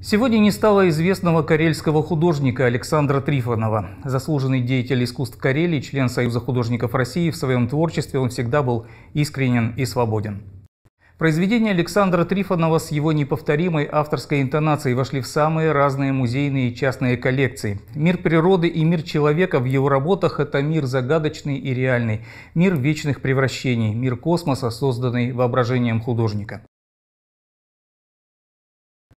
Сегодня не стало известного карельского художника Александра Трифонова. Заслуженный деятель искусств Карелии, член Союза художников России, в своем творчестве он всегда был искренен и свободен. Произведения Александра Трифонова с его неповторимой авторской интонацией вошли в самые разные музейные и частные коллекции. Мир природы и мир человека в его работах – это мир загадочный и реальный, мир вечных превращений, мир космоса, созданный воображением художника.